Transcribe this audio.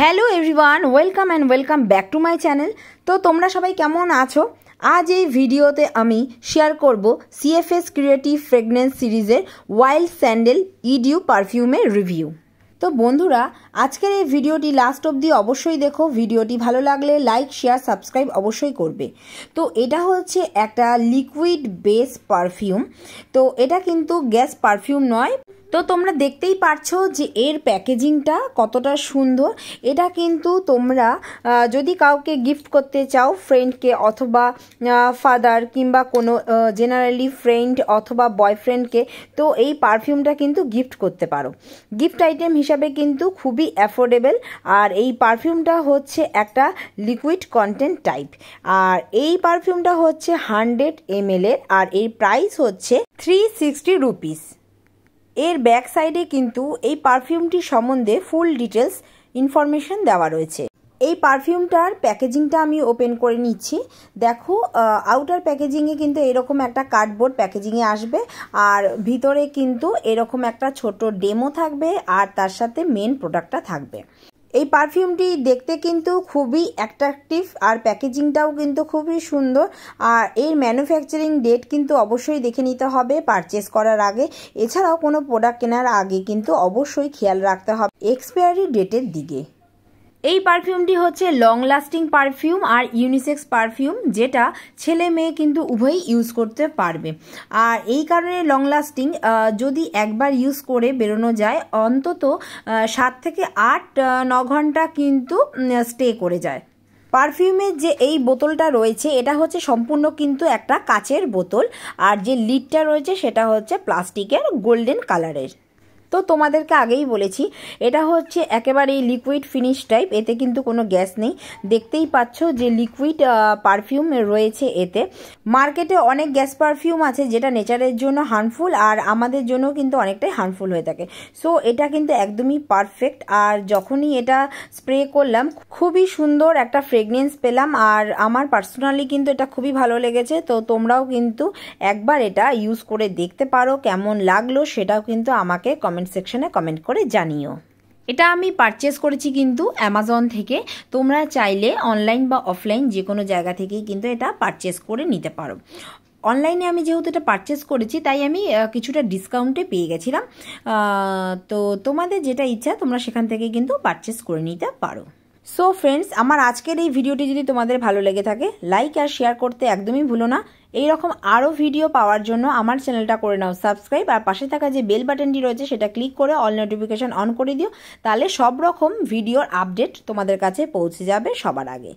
hello everyone welcome and welcome back to my channel তো তোমরা সবাই কেমন আছো আজ এই ভিডিওতে আমি শেয়ার করব সিএফএস ক্রিয়েটিভ ফ্রেগনেন্স সিরিজের ওয়াইল্ড স্যান্ডেল ইডিউ পারফিউমের রিভিউ তো বন্ধুরা আজকের এই ভিডিওটি লাস্ট অবধি অবশ্যই দেখো ভিডিওটি ভালো লাগলে লাইক শেয়ার সাবস্ক্রাইব অবশ্যই করবে তো এটা হচ্ছে একটা লিকুইড বেস পারফিউম তো এটা কিন্তু গ্যাস পারফিউম নয় তো তোমরা দেখতেই পারছো যে এর প্যাকেজিংটা কতটা সুন্দর এটা কিন্তু তোমরা যদি কাউকে গিফট করতে চাও ফ্রেন্ডকে অথবা ফাদার কিংবা কোনো জেনারেলি ফ্রেন্ড অথবা বয়ফ্রেন্ডকে তো এই পারফিউমটা কিন্তু গিফট করতে পারো গিফট আইটেম হিসাবে কিন্তু খুবই অ্যাফোর্ডেবল আর এই পারফিউমটা হচ্ছে একটা লিকুইড কন্টেন্ট টাইপ আর এই পারফিউমটা হচ্ছে হান্ড্রেড এম এর আর এর প্রাইস হচ্ছে থ্রি সিক্সটি রুপিস এর ব্যাক সাইডে কিন্তু এই পারফিউমটি সম্বন্ধে ফুল ডিটেলস ইনফরমেশন দেওয়া রয়েছে এই পারফিউমটার প্যাকেজিংটা আমি ওপেন করে নিচ্ছি দেখো আউটার প্যাকেজিংয়ে কিন্তু এরকম একটা কার্ডবোর্ড প্যাকেজিংয়ে আসবে আর ভিতরে কিন্তু এরকম একটা ছোট ডেমো থাকবে আর তার সাথে মেন প্রোডাক্টটা থাকবে এই পারফিউমটি দেখতে কিন্তু খুবই অ্যাট্রাকটিভ আর প্যাকেজিংটাও কিন্তু খুবই সুন্দর আর এর ম্যানুফ্যাকচারিং ডেট কিন্তু অবশ্যই দেখে নিতে হবে পারচেস করার আগে এছাড়াও কোনো প্রোডাক্ট কেনার আগে কিন্তু অবশ্যই খেয়াল রাখতে হবে এক্সপায়ারি ডেটের দিকে এই পারফিউমটি হচ্ছে লং লাস্টিং পারফিউম আর ইউনিসেক্স পারফিউম যেটা ছেলে মেয়ে কিন্তু উভয়ই ইউজ করতে পারবে আর এই কারণে লং লাস্টিং যদি একবার ইউজ করে বেরোনো যায় অন্তত সাত থেকে আট ন ঘন্টা কিন্তু স্টে করে যায় পারফিউমের যে এই বোতলটা রয়েছে এটা হচ্ছে সম্পূর্ণ কিন্তু একটা কাচের বোতল আর যে লিডটা রয়েছে সেটা হচ্ছে প্লাস্টিকের গোল্ডেন কালারের তো তোমাদেরকে আগেই বলেছি এটা হচ্ছে একেবারে লিকুইড ফিনিশ টাইপ এতে কিন্তু কোনো গ্যাস নেই দেখতেই পাচ্ছ যে লিকুইড পারফিউম রয়েছে এতে মার্কেটে অনেক গ্যাস পারফিউম আছে যেটা নেচারের জন্য হার্মফুল আর আমাদের জন্য কিন্তু অনেকটাই হার্মফুল হয়ে থাকে সো এটা কিন্তু একদমই পারফেক্ট আর যখনই এটা স্প্রে করলাম খুবই সুন্দর একটা ফ্রেগনেন্স পেলাম আর আমার পার্সোনালি কিন্তু এটা খুবই ভালো লেগেছে তো তোমরাও কিন্তু একবার এটা ইউজ করে দেখতে পারো কেমন লাগলো সেটাও কিন্তু আমাকে কমেন্ট কমেন্ট সেকশনে কমেন্ট করে জানিও এটা আমি পারচেস করেছি কিন্তু অ্যামাজন থেকে তোমরা চাইলে অনলাইন বা অফলাইন যে কোনো জায়গা থেকেই কিন্তু এটা পারচেস করে নিতে পারো অনলাইনে আমি যেহেতু এটা পারচেস করেছি তাই আমি কিছুটা ডিসকাউন্টে পেয়ে গেছিলাম তো তোমাদের যেটা ইচ্ছা তোমরা সেখান থেকে কিন্তু পারচেস করে নিতে পারো সো ফ্রেন্ডস আমার আজকের এই ভিডিওটি যদি তোমাদের ভালো লেগে থাকে লাইক আর শেয়ার করতে একদমই ভুলো না এই রকম আরও ভিডিও পাওয়ার জন্য আমার চ্যানেলটা করে নাও সাবস্ক্রাইব আর পাশে থাকা যে বেল বাটনটি রয়েছে সেটা ক্লিক করে অল নোটিফিকেশান অন করে দিও তাহলে সব রকম ভিডিওর আপডেট তোমাদের কাছে পৌঁছে যাবে সবার আগে